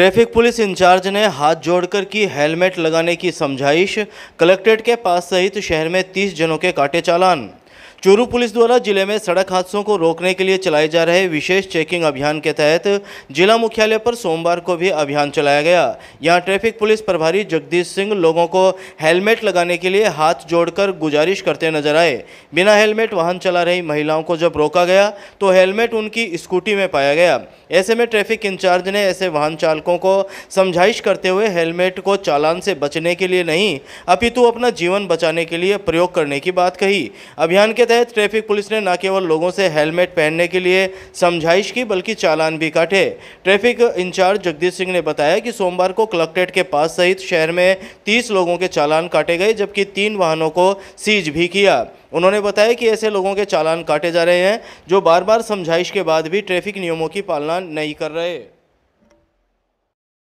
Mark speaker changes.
Speaker 1: traffic police incharge ने हाथ जोड़कर की हेलमेट लगाने की समझाइश कलेक्ट्रेट के पास सहित शहर में 30 जनों के काटे चालान चूरू पुलिस द्वारा जिले में सड़क हादसों को रोकने के लिए चलाए जा रहे विशेष चेकिंग अभियान के तहत जिला मुख्यालय पर सोमवार को भी अभियान चलाया गया यहां ट्रैफिक पुलिस प्रभारी जगदीश सिंह लोगों को हेलमेट लगाने के लिए हाथ जोड़कर गुजारिश करते नजर आए बिना हेलमेट वाहन चला रही महिलाओं को जब रोका गया तो हेलमेट उनकी स्कूटी में पाया गया ऐसे में ट्रैफिक इंचार्ज ने ऐसे वाहन चालकों को समझाइश करते हुए हेलमेट को चालान से बचने के लिए नहीं अपितु अपना जीवन बचाने के लिए प्रयोग करने की बात कही अभियान के तहत ट्रैफिक पुलिस ने न केवल लोगों से हेलमेट पहनने के लिए समझाइश की बल्कि चालान भी काटे ट्रैफिक इंचार्ज जगदीश सिंह ने बताया कि सोमवार को कलेक्ट्रेट के पास सहित शहर में तीस लोगों के चालान काटे गए जबकि तीन वाहनों को सीज भी किया उन्होंने बताया कि ऐसे लोगों के चालान काटे जा रहे हैं जो बार बार समझाइश के बाद भी ट्रैफिक नियमों की पालना नहीं कर रहे